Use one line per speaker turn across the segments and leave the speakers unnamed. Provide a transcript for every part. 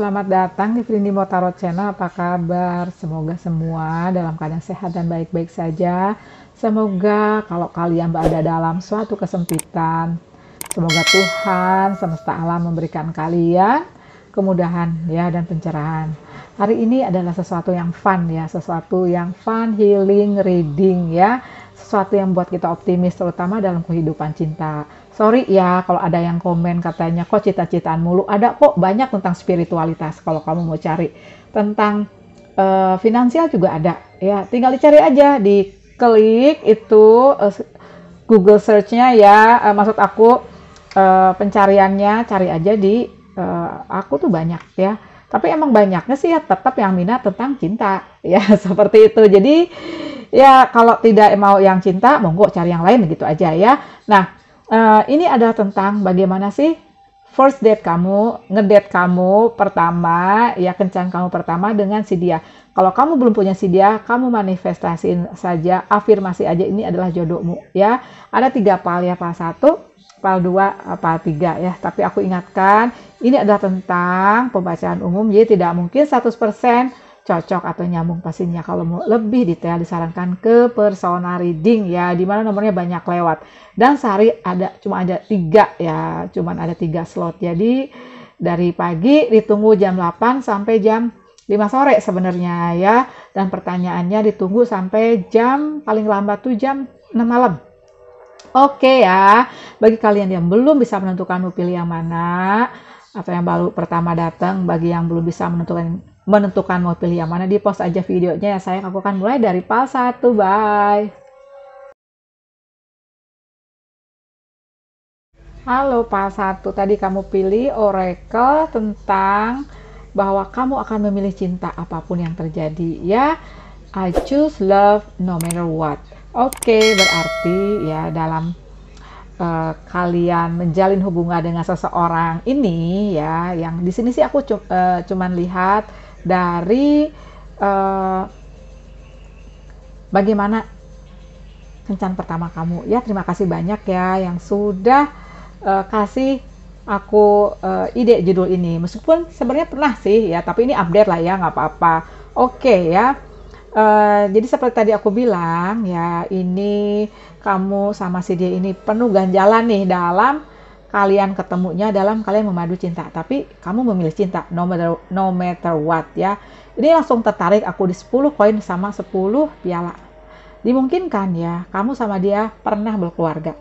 selamat datang di Frindi Motaro Channel. Apa kabar? Semoga semua dalam keadaan sehat dan baik-baik saja. Semoga kalau kalian berada dalam suatu kesempitan, semoga Tuhan semesta alam memberikan kalian kemudahan ya dan pencerahan. Hari ini adalah sesuatu yang fun ya, sesuatu yang fun healing reading ya, sesuatu yang buat kita optimis terutama dalam kehidupan cinta sorry ya kalau ada yang komen katanya kok cita-citaan mulu ada kok banyak tentang spiritualitas kalau kamu mau cari tentang uh, finansial juga ada ya tinggal dicari aja di klik itu uh, Google searchnya ya uh, maksud aku uh, pencariannya cari aja di uh, aku tuh banyak ya tapi emang banyaknya sih ya tetap yang minat tentang cinta ya seperti itu jadi ya kalau tidak mau yang cinta monggo cari yang lain gitu aja ya nah Eh, ini adalah tentang bagaimana sih first date kamu, ngedate kamu pertama, ya kencan kamu pertama dengan si dia. Kalau kamu belum punya si dia, kamu manifestasiin saja, afirmasi aja ini adalah jodohmu ya. Ada tiga pal ya, pal satu, pal dua, eh, pal tiga ya. Tapi aku ingatkan, ini adalah tentang pembacaan umum, jadi tidak mungkin 100% cocok atau nyambung pastinya. Kalau mau lebih detail disarankan ke personal reading ya, di mana nomornya banyak lewat. Dan sehari ada cuma ada tiga ya, cuma ada tiga slot. Jadi dari pagi ditunggu jam 8 sampai jam 5 sore sebenarnya ya. Dan pertanyaannya ditunggu sampai jam paling lambat tuh jam 6 malam. Oke ya, bagi kalian yang belum bisa menentukan mau pilih yang mana, atau yang baru pertama datang bagi yang belum bisa menentukan menentukan mau pilih yang mana di post aja videonya ya saya aku akan mulai dari pal 1 bye Halo pal 1 tadi kamu pilih oracle tentang bahwa kamu akan memilih cinta apapun yang terjadi ya I choose love no matter what oke okay, berarti ya dalam uh, kalian menjalin hubungan dengan seseorang ini ya yang di sini sih aku cu uh, cuman lihat dari uh, bagaimana kencan pertama kamu. Ya, terima kasih banyak ya yang sudah uh, kasih aku uh, ide judul ini. Meskipun sebenarnya pernah sih ya, tapi ini update lah ya, nggak apa-apa. Oke okay, ya. Uh, jadi seperti tadi aku bilang ya ini kamu sama si dia ini penuh ganjalan nih dalam kalian ketemunya dalam kalian memadu cinta tapi kamu memilih cinta no matter, no matter what ya ini langsung tertarik aku di 10 koin sama 10 piala dimungkinkan ya kamu sama dia pernah berkeluarga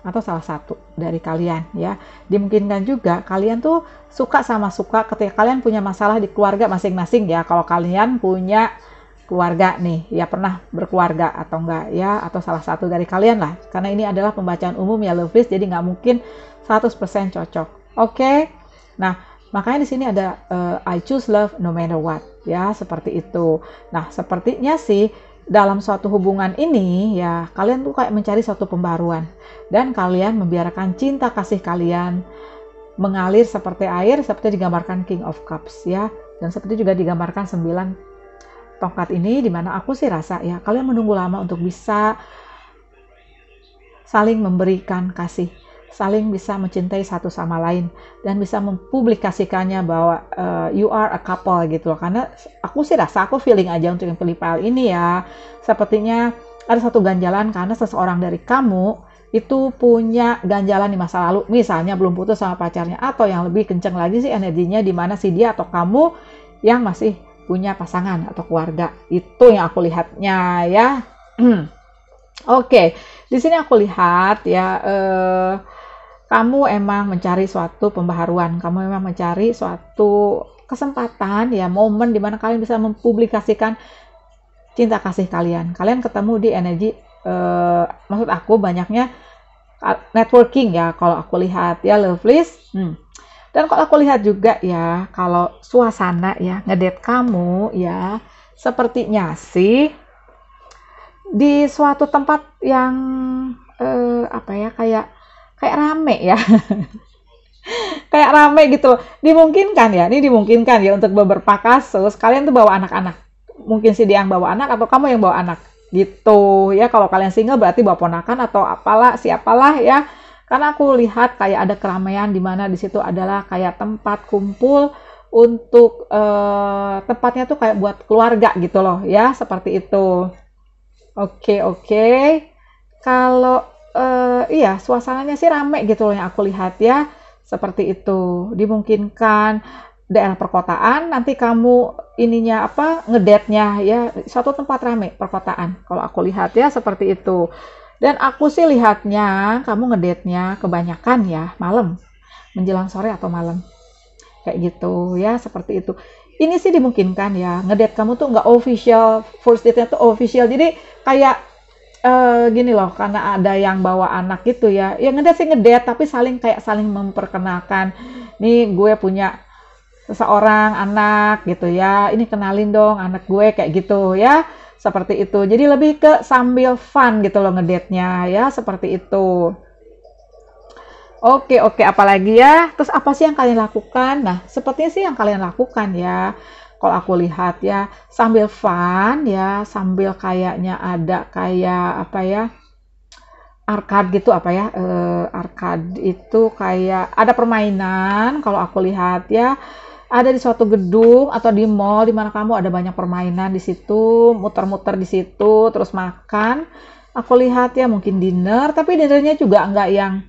atau salah satu dari kalian ya dimungkinkan juga kalian tuh suka sama suka ketika kalian punya masalah di keluarga masing-masing ya kalau kalian punya keluarga nih, ya pernah berkeluarga atau enggak ya, atau salah satu dari kalian lah. Karena ini adalah pembacaan umum ya Lovis, jadi nggak mungkin 100% cocok. Oke, okay? nah makanya di sini ada uh, I choose love no matter what, ya seperti itu. Nah sepertinya sih dalam suatu hubungan ini ya kalian tuh kayak mencari suatu pembaruan dan kalian membiarkan cinta kasih kalian mengalir seperti air seperti digambarkan King of Cups ya dan seperti juga digambarkan sembilan tongkat ini dimana aku sih rasa ya kalian menunggu lama untuk bisa saling memberikan kasih saling bisa mencintai satu sama lain dan bisa mempublikasikannya bahwa uh, you are a couple gitu loh karena aku sih rasa aku feeling aja untuk yang pelipal ini ya sepertinya ada satu ganjalan karena seseorang dari kamu itu punya ganjalan di masa lalu misalnya belum putus sama pacarnya atau yang lebih kenceng lagi sih energinya di mana si dia atau kamu yang masih punya pasangan atau keluarga. Itu yang aku lihatnya ya. Oke, okay. di sini aku lihat ya eh, kamu emang mencari suatu pembaharuan, kamu memang mencari suatu kesempatan ya momen dimana kalian bisa mempublikasikan cinta kasih kalian. Kalian ketemu di energi, eh, maksud aku banyaknya networking ya kalau aku lihat ya list. Hmm dan kalau aku lihat juga ya, kalau suasana ya ngedet kamu ya, sepertinya sih di suatu tempat yang eh, apa ya kayak kayak rame ya. kayak rame gitu loh. Dimungkinkan ya, ini dimungkinkan ya untuk beberapa kasus kalian tuh bawa anak-anak. Mungkin si dia yang bawa anak atau kamu yang bawa anak gitu ya kalau kalian single berarti bawa ponakan atau apalah siapalah ya karena aku lihat kayak ada keramaian di mana di situ adalah kayak tempat kumpul untuk eh, tempatnya tuh kayak buat keluarga gitu loh ya seperti itu. Oke okay, oke. Okay. Kalau eh, iya suasananya sih rame gitu loh yang aku lihat ya seperti itu. Dimungkinkan daerah perkotaan nanti kamu ininya apa ngedetnya ya satu tempat rame perkotaan kalau aku lihat ya seperti itu dan aku sih lihatnya kamu ngedate-nya kebanyakan ya malam, menjelang sore atau malam. Kayak gitu ya, seperti itu. Ini sih dimungkinkan ya, ngedate kamu tuh nggak official, first date-nya tuh official. Jadi kayak uh, gini loh, karena ada yang bawa anak gitu ya. Ya ngedate sih ngedate, tapi saling kayak saling memperkenalkan. Nih gue punya seseorang anak gitu ya. Ini kenalin dong anak gue kayak gitu ya seperti itu. Jadi lebih ke sambil fun gitu loh ngedate-nya ya, seperti itu. Oke, oke, apalagi ya? Terus apa sih yang kalian lakukan? Nah, sepertinya sih yang kalian lakukan ya. Kalau aku lihat ya, sambil fun ya, sambil kayaknya ada kayak apa ya? arkad gitu apa ya uh, eh, arcade itu kayak ada permainan kalau aku lihat ya ada di suatu gedung atau di mall di mana kamu ada banyak permainan di situ, muter-muter di situ, terus makan. Aku lihat ya mungkin dinner, tapi dinernya juga nggak yang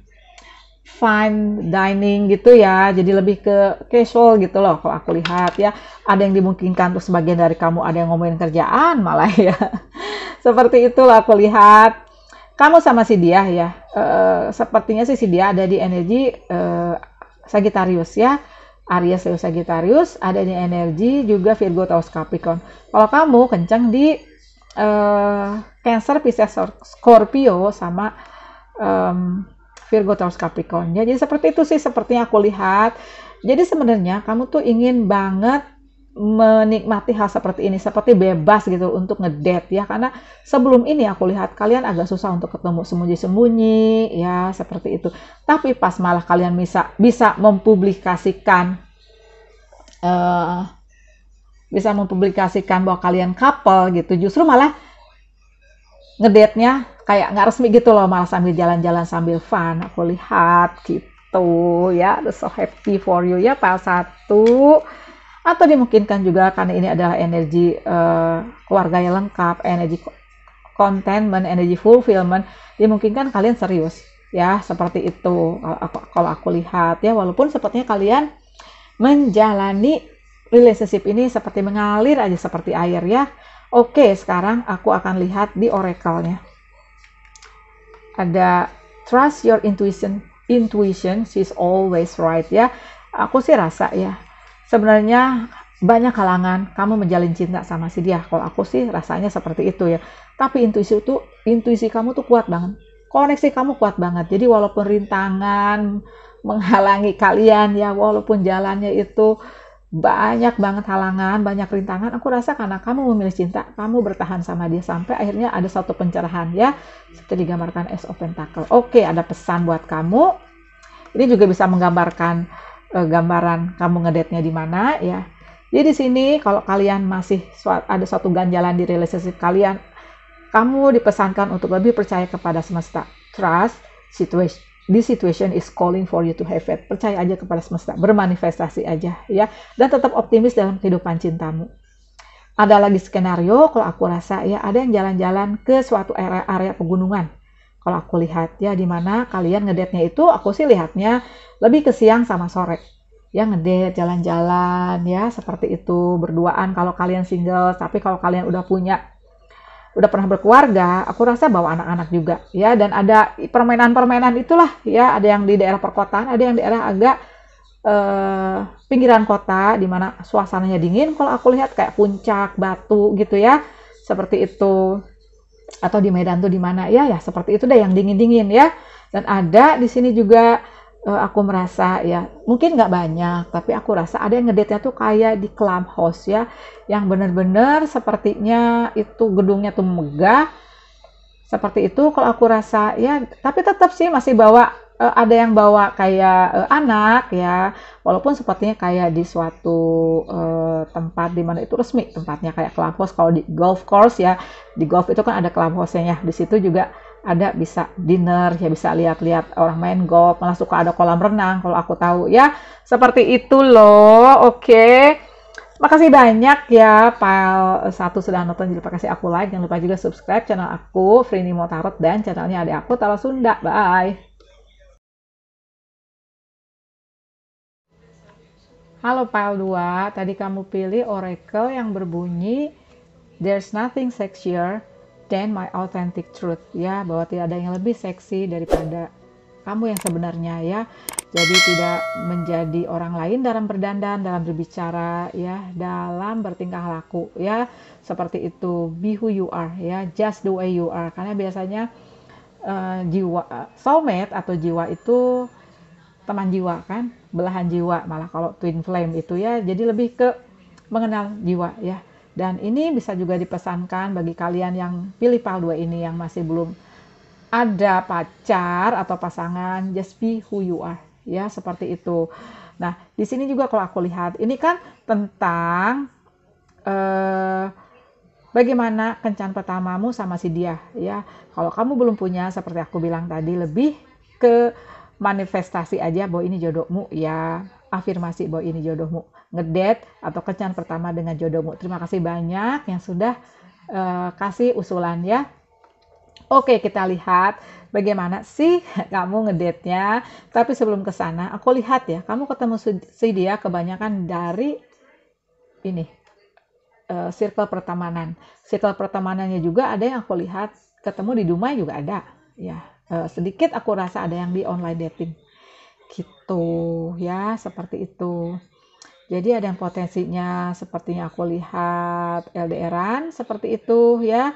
fine dining gitu ya. Jadi lebih ke casual gitu loh kalau aku lihat ya. Ada yang dimungkinkan tuh sebagian dari kamu ada yang ngomongin kerjaan malah ya. Seperti itulah aku lihat. Kamu sama si dia ya. E, sepertinya sih si dia ada di energi e, Sagittarius ya Aries Leo Sagittarius, ada di energi juga Virgo Taurus Capricorn. Kalau kamu kencang di uh, Cancer, Pisces, Scorpio sama um, Virgo Taurus Capricorn. Ya, jadi seperti itu sih seperti yang aku lihat. Jadi sebenarnya kamu tuh ingin banget menikmati hal seperti ini, seperti bebas gitu untuk ngedate ya, karena sebelum ini aku lihat kalian agak susah untuk ketemu sembunyi-sembunyi ya seperti itu. Tapi pas malah kalian bisa bisa mempublikasikan, uh, bisa mempublikasikan bahwa kalian couple gitu, justru malah ngedate-nya kayak nggak resmi gitu loh, malah sambil jalan-jalan sambil fun aku lihat gitu ya, so happy for you ya, pas satu atau dimungkinkan juga karena ini adalah energi uh, keluarga yang lengkap, energi contentment, energi fulfillment, dimungkinkan kalian serius ya seperti itu kalau aku, kalau aku lihat ya walaupun sepertinya kalian menjalani relationship ini seperti mengalir aja seperti air ya. Oke, sekarang aku akan lihat di oracle-nya. Ada trust your intuition. Intuition she's always right ya. Aku sih rasa ya sebenarnya banyak kalangan kamu menjalin cinta sama si dia. Kalau aku sih rasanya seperti itu ya. Tapi intuisi itu intuisi kamu tuh kuat banget. Koneksi kamu kuat banget. Jadi walaupun rintangan menghalangi kalian ya, walaupun jalannya itu banyak banget halangan, banyak rintangan. Aku rasa karena kamu memilih cinta, kamu bertahan sama dia sampai akhirnya ada satu pencerahan ya, seperti digambarkan Ace of Pentacle. Oke, ada pesan buat kamu. Ini juga bisa menggambarkan uh, gambaran kamu ngedate-nya di mana ya. Jadi di sini kalau kalian masih ada suatu ganjalan di relationship kalian, kamu dipesankan untuk lebih percaya kepada semesta. Trust situation this situation is calling for you to have faith. Percaya aja kepada semesta, bermanifestasi aja ya dan tetap optimis dalam kehidupan cintamu. Ada lagi skenario kalau aku rasa ya ada yang jalan-jalan ke suatu area, area pegunungan kalau aku lihat ya dimana mana kalian ngedetnya itu aku sih lihatnya lebih ke siang sama sore ya ngedet jalan-jalan ya seperti itu berduaan kalau kalian single tapi kalau kalian udah punya udah pernah berkeluarga aku rasa bawa anak-anak juga ya dan ada permainan-permainan itulah ya ada yang di daerah perkotaan ada yang di daerah agak eh, pinggiran kota dimana suasananya dingin kalau aku lihat kayak puncak batu gitu ya seperti itu atau di Medan tuh di mana ya ya seperti itu deh yang dingin-dingin ya. Dan ada di sini juga uh, aku merasa ya mungkin nggak banyak tapi aku rasa ada yang ngedate tuh kayak di clubhouse ya yang bener-bener sepertinya itu gedungnya tuh megah seperti itu kalau aku rasa ya tapi tetap sih masih bawa uh, ada yang bawa kayak uh, anak ya walaupun sepertinya kayak di suatu uh, tempat di mana itu resmi tempatnya kayak clubhouse kalau di golf course ya di golf itu kan ada clubhouse-nya di situ juga ada bisa dinner ya bisa lihat-lihat orang main golf malah suka ada kolam renang kalau aku tahu ya seperti itu loh oke okay. Makasih banyak ya Pak. satu sudah nonton jadi lupa kasih aku like jangan lupa juga subscribe channel aku Frini Motarot dan channelnya ada aku Tala Sunda bye Halo file 2, tadi kamu pilih oracle yang berbunyi There's nothing sexier than my authentic truth ya bahwa tidak ada yang lebih seksi daripada kamu yang sebenarnya ya. Jadi tidak menjadi orang lain dalam berdandan, dalam berbicara ya, dalam bertingkah laku ya. Seperti itu be who you are ya, just the way you are. Karena biasanya uh, jiwa eh, soulmate atau jiwa itu teman jiwa kan belahan jiwa malah kalau twin flame itu ya jadi lebih ke mengenal jiwa ya dan ini bisa juga dipesankan bagi kalian yang pilih pal 2 ini yang masih belum ada pacar atau pasangan just be who you are ya seperti itu nah di sini juga kalau aku lihat ini kan tentang eh, bagaimana kencan pertamamu sama si dia ya kalau kamu belum punya seperti aku bilang tadi lebih ke manifestasi aja bahwa ini jodohmu ya afirmasi bahwa ini jodohmu ngedet atau kencan pertama dengan jodohmu terima kasih banyak yang sudah uh, kasih usulan ya Oke, kita lihat bagaimana sih kamu ngedetnya. Tapi sebelum kesana aku lihat ya, kamu ketemu si dia kebanyakan dari ini eh, circle pertemanan. Circle pertemanannya juga ada yang aku lihat ketemu di Dumai juga ada, ya Eh, sedikit aku rasa ada yang di online dating gitu ya seperti itu jadi ada yang potensinya sepertinya aku lihat LDRan seperti itu ya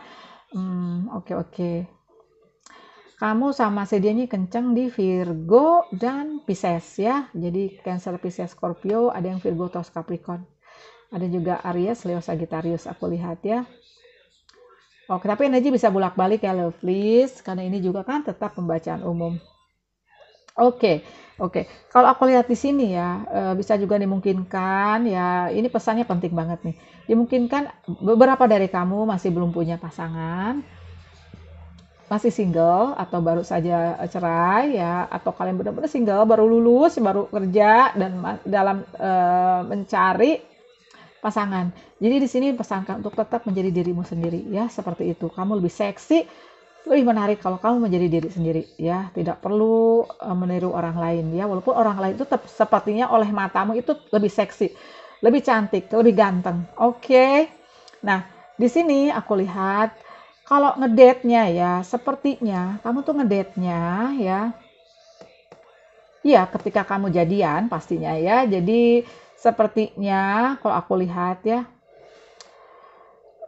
hmm, oke okay, oke okay. kamu sama sedianya kenceng di Virgo dan Pisces ya jadi Cancer Pisces Scorpio ada yang Virgo Taurus Capricorn ada juga Aries Leo Sagittarius aku lihat ya Oh, tapi energi bisa bolak-balik ya, Lovelies, karena ini juga kan tetap pembacaan umum. Oke, oke. Kalau aku lihat di sini ya, eh, bisa juga dimungkinkan ya. Ini pesannya penting banget nih. Dimungkinkan beberapa dari kamu masih belum punya pasangan, masih single atau baru saja cerai ya, atau kalian benar-benar single baru lulus, baru kerja dan dalam uh, mencari pasangan. Jadi di sini pesankan untuk tetap menjadi dirimu sendiri ya, seperti itu. Kamu lebih seksi, lebih menarik kalau kamu menjadi diri sendiri ya, tidak perlu e, meniru orang lain ya, walaupun orang lain itu tetap sepertinya oleh matamu itu lebih seksi, lebih cantik, lebih ganteng. Oke. Nah, di sini aku lihat kalau ngedate-nya ya, sepertinya kamu tuh ngedate-nya ya. Iya, ketika kamu jadian pastinya ya. Jadi sepertinya kalau aku lihat ya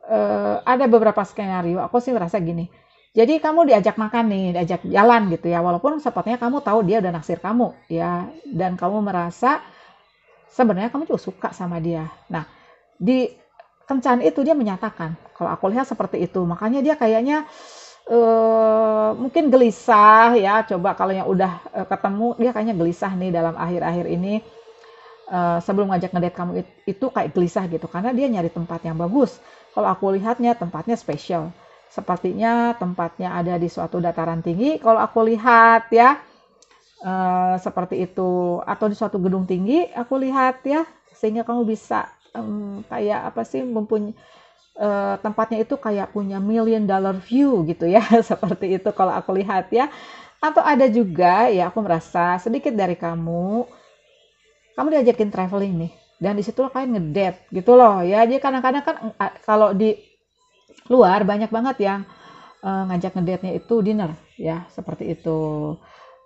eh, ada beberapa skenario aku sih merasa gini jadi kamu diajak makan nih diajak jalan gitu ya walaupun sepertinya kamu tahu dia udah naksir kamu ya dan kamu merasa sebenarnya kamu juga suka sama dia nah di kencan itu dia menyatakan kalau aku lihat seperti itu makanya dia kayaknya uh, mungkin gelisah ya coba kalau yang udah eh, ketemu dia kayaknya gelisah nih dalam akhir-akhir ini Eh, sebelum ngajak ngedate kamu itu, itu kayak gelisah gitu karena dia nyari tempat yang bagus. Kalau aku lihatnya tempatnya spesial. Sepertinya tempatnya ada di suatu dataran tinggi. Kalau aku lihat ya uh, seperti itu atau di suatu gedung tinggi aku lihat ya sehingga kamu bisa um, kayak apa sih mempunyai uh, tempatnya itu kayak punya million dollar view gitu ya seperti itu kalau aku lihat ya atau ada juga ya aku merasa sedikit dari kamu kamu diajakin traveling nih dan disitulah kalian ngedet gitu loh ya jadi kadang-kadang kan eh, kalau di luar banyak banget yang uh, ngajak ngedetnya itu dinner ya seperti itu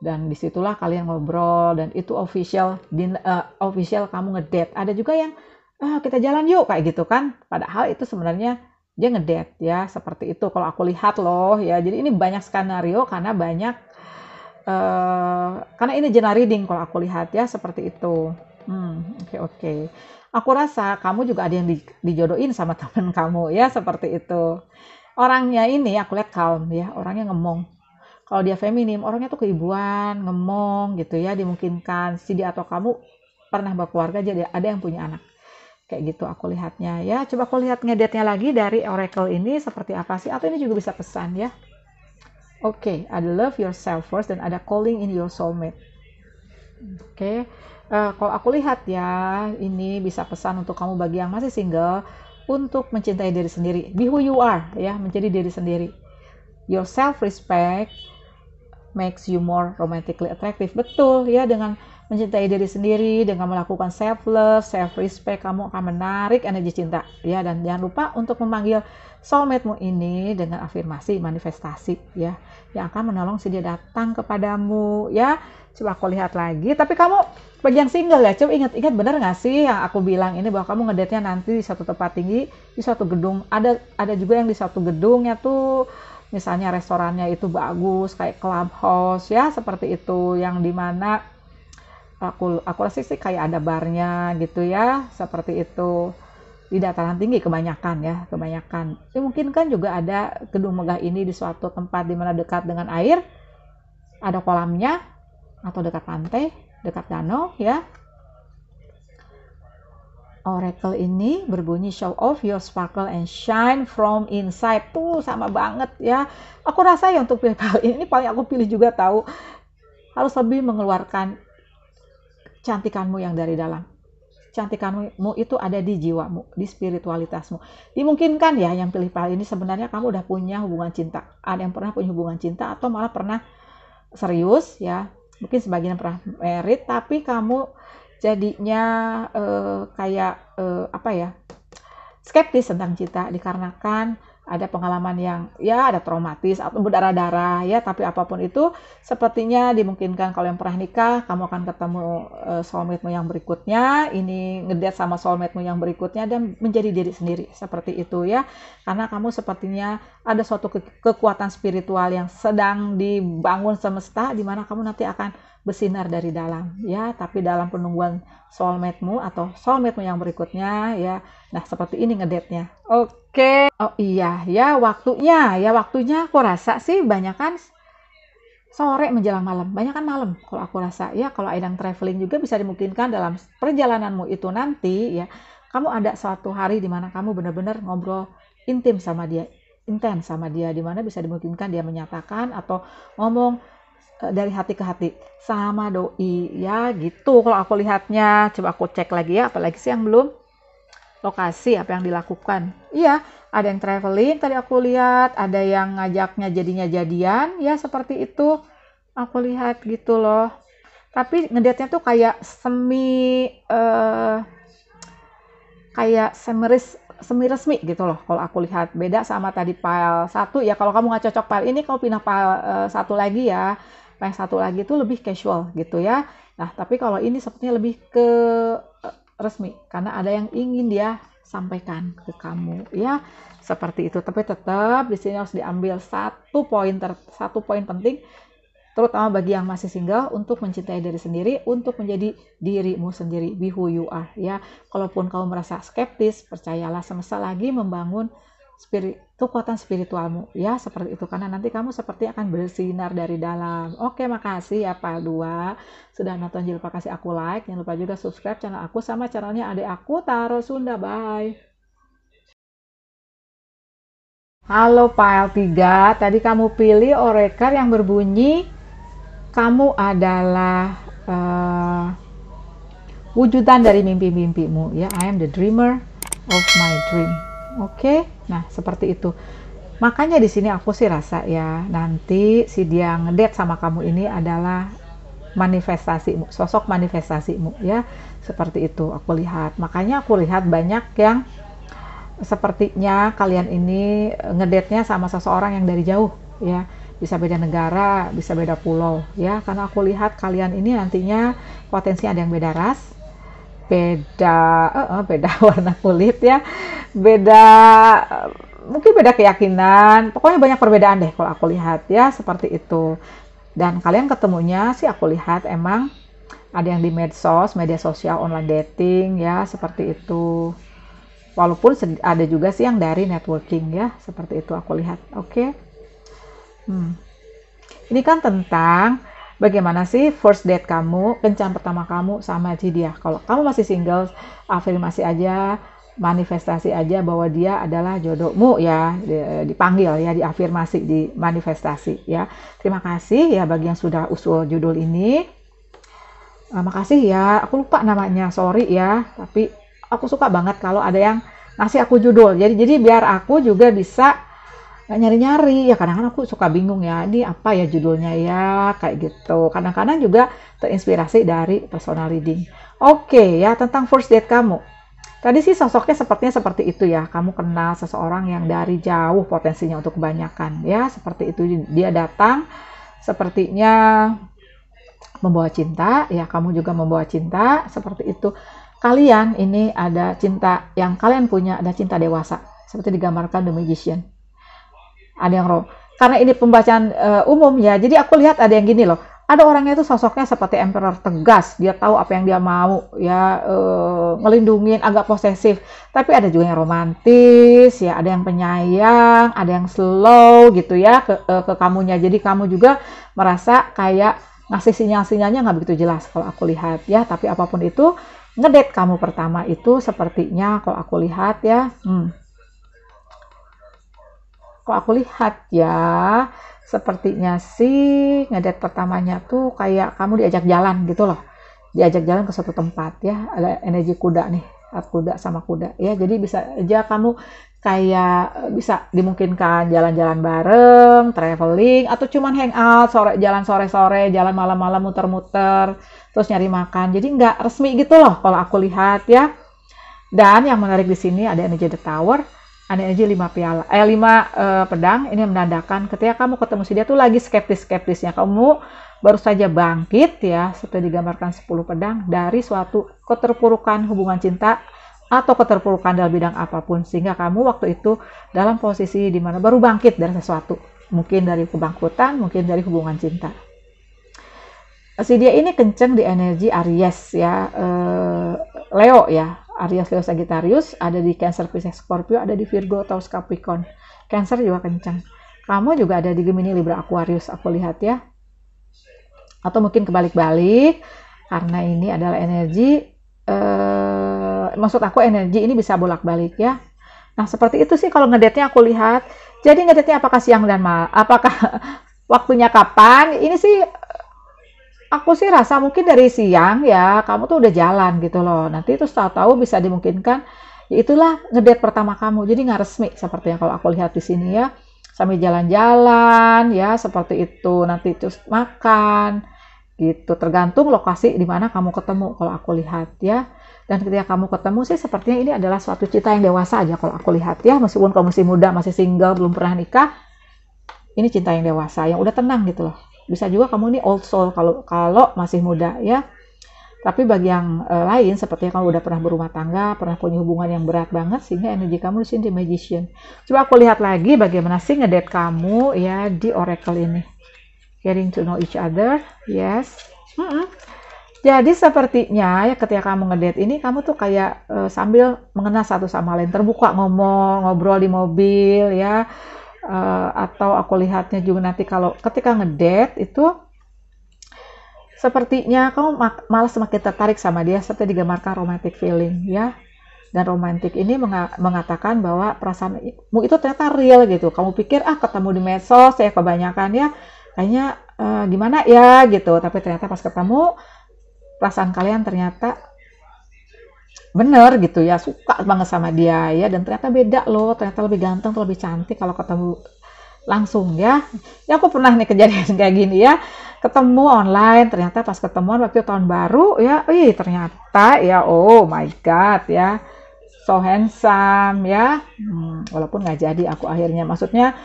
dan disitulah kalian ngobrol dan itu official din, uh, official kamu ngedet ada juga yang ah, kita jalan yuk kayak gitu kan padahal itu sebenarnya dia ngedet ya seperti itu kalau aku lihat loh ya jadi ini banyak skenario karena banyak Eh, karena ini general reading kalau aku lihat ya seperti itu. Hmm, oke okay, oke. Okay. Aku rasa kamu juga ada yang di, dijodohin sama teman kamu ya seperti itu. Orangnya ini aku lihat calm ya, orangnya ngemong. Kalau dia feminim, orangnya tuh keibuan, ngemong gitu ya, dimungkinkan si dia atau kamu pernah berkeluarga jadi ada yang punya anak. Kayak gitu aku lihatnya ya. Coba aku lihat ngedetnya lagi dari oracle ini seperti apa sih atau ini juga bisa pesan ya. Oke, okay, ada love yourself first dan ada calling in your soulmate. Oke, okay. uh, kalau aku lihat ya, ini bisa pesan untuk kamu bagi yang masih single untuk mencintai diri sendiri. Be who you are, ya, menjadi diri sendiri. Your self respect makes you more romantically attractive. Betul ya dengan mencintai diri sendiri dengan melakukan self love, self respect, kamu akan menarik energi cinta ya dan jangan lupa untuk memanggil soulmate-mu ini dengan afirmasi manifestasi ya yang akan menolong si dia datang kepadamu ya coba aku lihat lagi tapi kamu bagi yang single ya coba ingat-ingat bener gak sih yang aku bilang ini bahwa kamu ngedate-nya nanti di satu tempat tinggi di satu gedung ada ada juga yang di satu gedungnya tuh misalnya restorannya itu bagus kayak clubhouse ya seperti itu yang dimana aku aku rasa sih kayak ada barnya gitu ya seperti itu di dataran tinggi kebanyakan ya kebanyakan ya, mungkin kan juga ada gedung megah ini di suatu tempat di mana dekat dengan air ada kolamnya atau dekat pantai dekat danau ya Oracle ini berbunyi show off your sparkle and shine from inside tuh sama banget ya aku rasa ya untuk pilih ini paling aku pilih juga tahu harus lebih mengeluarkan Cantikanmu yang dari dalam. Cantikanmu itu ada di jiwamu, di spiritualitasmu. Dimungkinkan ya yang pilih pal ini sebenarnya kamu udah punya hubungan cinta. Ada yang pernah punya hubungan cinta atau malah pernah serius ya. Mungkin sebagian pernah merit tapi kamu jadinya uh, kayak uh, apa ya? skeptis tentang cinta dikarenakan ada pengalaman yang ya ada traumatis atau berdarah-darah ya tapi apapun itu sepertinya dimungkinkan kalau yang pernah nikah kamu akan ketemu uh, soulmate-mu yang berikutnya ini ngedet sama soulmate-mu yang berikutnya dan menjadi diri sendiri seperti itu ya karena kamu sepertinya ada suatu ke kekuatan spiritual yang sedang dibangun semesta di mana kamu nanti akan bersinar dari dalam ya tapi dalam penungguan soulmate-mu atau soulmate-mu yang berikutnya ya nah seperti ini ngedate-nya oke oh iya ya waktunya ya waktunya aku rasa sih banyak kan sore menjelang malam banyak kan malam kalau aku rasa ya kalau yang traveling juga bisa dimungkinkan dalam perjalananmu itu nanti ya kamu ada suatu hari di mana kamu benar-benar ngobrol intim sama dia intens sama dia di mana bisa dimungkinkan dia menyatakan atau ngomong Eh, dari hati ke hati sama doi ya gitu kalau aku lihatnya coba aku cek lagi ya apalagi sih yang belum lokasi apa yang dilakukan iya ada yang traveling tadi aku lihat ada yang ngajaknya jadinya jadian ya seperti itu aku lihat gitu loh tapi ngedetnya tuh kayak semi uh, kayak semiris semi resmi gitu loh kalau aku lihat beda sama tadi file satu ya kalau kamu nggak cocok file ini kamu pindah file uh, eh, satu lagi ya Nah, yang satu lagi itu lebih casual gitu ya. Nah, tapi kalau ini sepertinya lebih ke eh, resmi karena ada yang ingin dia sampaikan ke kamu ya seperti itu tapi tetap di sini harus diambil satu poin ter satu poin penting terutama bagi yang masih single untuk mencintai diri sendiri untuk menjadi dirimu sendiri be who you are ya kalaupun kamu merasa skeptis percayalah semesta lagi membangun spirit kekuatan spiritualmu ya seperti itu karena nanti kamu seperti akan bersinar dari dalam oke makasih ya Pak Dua sudah nonton jangan lupa kasih aku like jangan lupa juga subscribe channel aku sama channelnya adik aku Taro Sunda bye Halo file 3 tadi kamu pilih oracle yang berbunyi kamu adalah uh, wujudan dari mimpi-mimpimu ya I am the dreamer of my dream oke okay? Nah, seperti itu. Makanya di sini aku sih rasa ya, nanti si dia ngedet sama kamu ini adalah manifestasimu, sosok manifestasimu ya. Seperti itu aku lihat. Makanya aku lihat banyak yang sepertinya kalian ini eh, ngedetnya sama seseorang yang dari jauh ya bisa beda negara, bisa beda pulau ya karena aku lihat kalian ini nantinya potensi ada yang beda ras, beda uh, uh, beda warna kulit ya beda eh, mungkin beda keyakinan pokoknya banyak perbedaan deh kalau aku lihat ya seperti itu dan kalian ketemunya sih aku lihat emang ada yang di medsos media sosial online dating ya seperti itu walaupun ada juga sih yang dari networking ya seperti itu aku lihat oke okay. hmm. ini kan tentang bagaimana sih first date kamu, kencan pertama kamu sama si dia. Kalau kamu masih single, afirmasi aja, manifestasi aja bahwa dia adalah jodohmu ya, dipanggil ya, diafirmasi, di manifestasi ya. Terima kasih ya bagi yang sudah usul judul ini. Terima ah, kasih ya, aku lupa namanya, sorry ya, tapi aku suka banget kalau ada yang ngasih aku judul. Jadi jadi biar aku juga bisa nggak nyari-nyari ya kadang-kadang aku suka bingung ya ini apa ya judulnya ya kayak gitu kadang-kadang juga terinspirasi dari personal reading oke ya tentang first date kamu tadi sih sosoknya sepertinya seperti itu ya kamu kenal seseorang yang dari jauh potensinya untuk kebanyakan ya seperti itu dia datang sepertinya membawa cinta ya kamu juga membawa cinta seperti itu kalian ini ada cinta yang kalian punya ada cinta dewasa seperti digambarkan The Magician ada yang rom. Karena ini pembacaan uh, umum ya, jadi aku lihat ada yang gini loh. Ada orangnya itu sosoknya seperti emperor tegas, dia tahu apa yang dia mau, ya uh, ngelindungin, agak posesif. Tapi ada juga yang romantis, ya ada yang penyayang, ada yang slow gitu ya ke, uh, ke kamunya. Jadi kamu juga merasa kayak ngasih sinyal-sinyalnya nggak begitu jelas kalau aku lihat ya. Tapi apapun itu, ngedet kamu pertama itu sepertinya kalau aku lihat ya, hmm, Kok aku lihat ya sepertinya sih ngedet pertamanya tuh kayak kamu diajak jalan gitu loh diajak jalan ke suatu tempat ya ada energi kuda nih kuda sama kuda ya jadi bisa aja kamu kayak bisa dimungkinkan jalan-jalan bareng traveling atau cuman hangout sore jalan sore-sore jalan malam-malam muter-muter terus nyari makan jadi nggak resmi gitu loh kalau aku lihat ya dan yang menarik di sini ada energi the tower aneh aja lima piala eh lima uh, pedang ini menandakan ketika kamu ketemu si dia tuh lagi skeptis-skeptisnya kamu baru saja bangkit ya setelah digambarkan 10 pedang dari suatu keterpurukan hubungan cinta atau keterpurukan dalam bidang apapun sehingga kamu waktu itu dalam posisi dimana baru bangkit dari sesuatu mungkin dari kebangkutan mungkin dari hubungan cinta si dia ini kenceng di energi Aries ya eh, Leo ya Aries, Leo, Sagittarius, ada di Cancer, Pisces, Scorpio, ada di Virgo, Taurus, Capricorn. Cancer juga kencang. Kamu juga ada di Gemini, Libra, Aquarius, aku lihat ya. Atau mungkin kebalik-balik, karena ini adalah energi, eh, maksud aku energi ini bisa bolak-balik ya. Nah, seperti itu sih kalau ngedetnya aku lihat. Jadi ngedetnya apakah siang dan malam, apakah waktunya kapan? Ini sih aku sih rasa mungkin dari siang ya kamu tuh udah jalan gitu loh nanti terus tahu-tahu bisa dimungkinkan ya itulah ngedate pertama kamu jadi nggak resmi seperti yang kalau aku lihat di sini ya sambil jalan-jalan ya seperti itu nanti terus makan gitu tergantung lokasi di mana kamu ketemu kalau aku lihat ya dan ketika kamu ketemu sih sepertinya ini adalah suatu cita yang dewasa aja kalau aku lihat ya meskipun kamu masih muda masih single belum pernah nikah ini cinta yang dewasa yang udah tenang gitu loh bisa juga kamu ini old soul kalau kalau masih muda ya tapi bagi yang uh, lain seperti kamu udah pernah berumah tangga pernah punya hubungan yang berat banget sehingga energi kamu di sini di magician coba aku lihat lagi bagaimana sih ngedate kamu ya di oracle ini getting to know each other yes mm -mm. Jadi sepertinya ya ketika kamu ngedate ini kamu tuh kayak uh, sambil mengenal satu sama lain, terbuka ngomong, ngobrol di mobil ya. Eh, atau aku lihatnya juga nanti kalau ketika ngedate itu sepertinya kamu malah semakin tertarik sama dia seperti digambarkan romantic feeling ya dan romantik ini mengatakan bahwa perasaanmu itu ternyata real gitu kamu pikir ah ketemu di medsos ya kebanyakan ya kayaknya uh, gimana ya gitu tapi ternyata pas ketemu perasaan kalian ternyata bener gitu ya suka banget sama dia ya dan ternyata beda loh ternyata lebih ganteng lebih cantik kalau ketemu langsung ya ya aku pernah nih kejadian kayak gini ya ketemu online ternyata pas ketemuan waktu tahun baru ya wih ternyata ya oh my god ya so handsome ya hmm, walaupun nggak jadi aku akhirnya maksudnya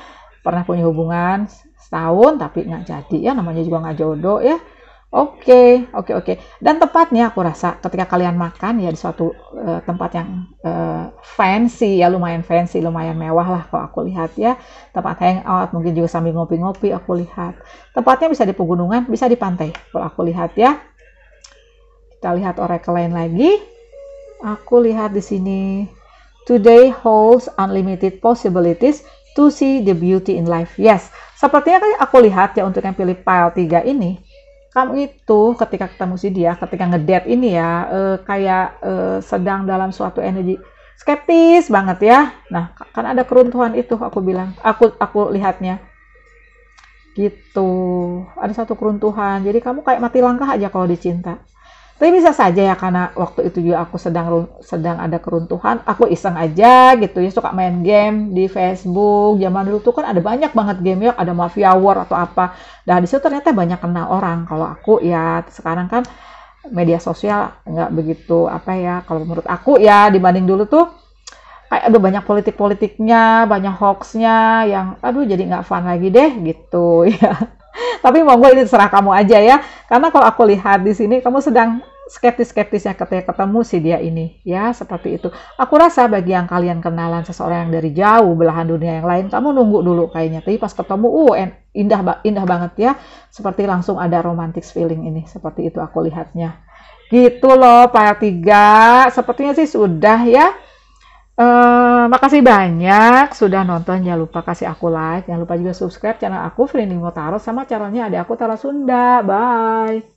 pernah punya hubungan setahun tapi nggak jadi ya namanya juga nggak jodoh ya Oke, okay, oke, okay, oke. Okay. Dan tepatnya aku rasa ketika kalian makan ya di suatu uh, tempat yang uh, fancy ya lumayan fancy, lumayan mewah lah kalau aku lihat ya. Tempat hangout mungkin juga sambil ngopi-ngopi aku lihat. Tempatnya bisa di pegunungan, bisa di pantai kalau aku lihat ya. Kita lihat oracle lain lagi. Aku lihat di sini today holds unlimited possibilities to see the beauty in life. Yes, sepertinya kan aku lihat ya untuk yang pilih pile 3 ini kamu itu ketika ketemu si dia, ketika ngedet ini ya, eh, kayak eh, sedang dalam suatu energi skeptis banget ya. Nah, kan ada keruntuhan itu aku bilang, aku aku lihatnya gitu. Ada satu keruntuhan. Jadi kamu kayak mati langkah aja kalau dicinta. Tapi bisa saja ya karena waktu itu juga aku sedang sedang ada keruntuhan, aku iseng aja gitu ya suka main game di Facebook. Zaman dulu tuh kan ada banyak banget game ya, ada Mafia War atau apa. Nah, di situ ternyata banyak kenal orang. Kalau aku ya sekarang kan media sosial nggak begitu apa ya kalau menurut aku ya dibanding dulu tuh kayak aduh banyak politik-politiknya, banyak hoaxnya yang aduh jadi nggak fun lagi deh gitu ya. Tapi monggo ini terserah kamu aja ya. Karena kalau aku lihat di sini kamu sedang skeptis-skeptisnya ketika ketemu si dia ini. Ya, seperti itu. Aku rasa bagi yang kalian kenalan seseorang yang dari jauh belahan dunia yang lain, kamu nunggu dulu kayaknya. Tapi pas ketemu, uh, indah indah banget ya. Seperti langsung ada romantic feeling ini. Seperti itu aku lihatnya. Gitu loh, para tiga. Sepertinya sih sudah ya. Uh, makasih banyak sudah nonton. Jangan lupa kasih aku like. Jangan lupa juga subscribe channel aku, Frini Motaro, sama caranya ada aku Tara Sunda. Bye!